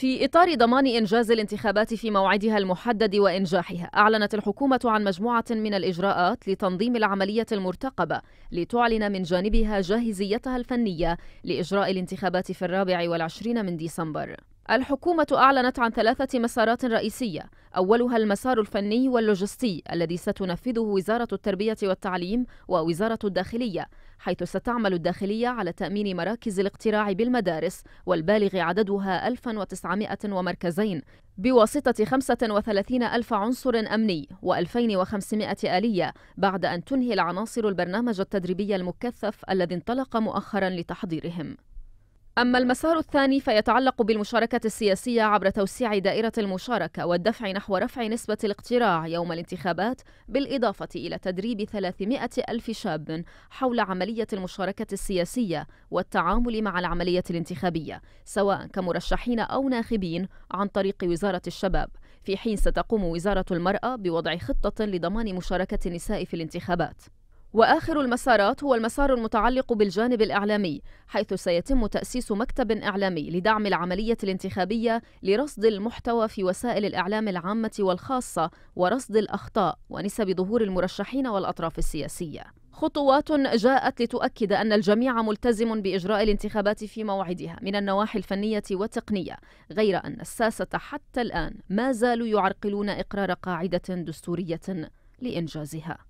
في إطار ضمان إنجاز الانتخابات في موعدها المحدد وإنجاحها، أعلنت الحكومة عن مجموعة من الإجراءات لتنظيم العملية المرتقبة لتعلن من جانبها جاهزيتها الفنية لإجراء الانتخابات في الرابع والعشرين من ديسمبر. الحكومة أعلنت عن ثلاثة مسارات رئيسية أولها المسار الفني واللوجستي الذي ستنفذه وزارة التربية والتعليم ووزارة الداخلية حيث ستعمل الداخلية على تأمين مراكز الاقتراع بالمدارس والبالغ عددها 1900 ومركزين بواسطة 35 ألف عنصر أمني و2500 آلية بعد أن تنهي العناصر البرنامج التدريبي المكثف الذي انطلق مؤخرا لتحضيرهم أما المسار الثاني فيتعلق بالمشاركة السياسية عبر توسيع دائرة المشاركة والدفع نحو رفع نسبة الاقتراع يوم الانتخابات بالإضافة إلى تدريب 300 ألف شاب حول عملية المشاركة السياسية والتعامل مع العملية الانتخابية سواء كمرشحين أو ناخبين عن طريق وزارة الشباب في حين ستقوم وزارة المرأة بوضع خطة لضمان مشاركة النساء في الانتخابات وآخر المسارات هو المسار المتعلق بالجانب الإعلامي حيث سيتم تأسيس مكتب إعلامي لدعم العملية الانتخابية لرصد المحتوى في وسائل الإعلام العامة والخاصة ورصد الأخطاء ونسب ظهور المرشحين والأطراف السياسية خطوات جاءت لتؤكد أن الجميع ملتزم بإجراء الانتخابات في موعدها من النواحي الفنية والتقنية غير أن الساسة حتى الآن ما زالوا يعرقلون إقرار قاعدة دستورية لإنجازها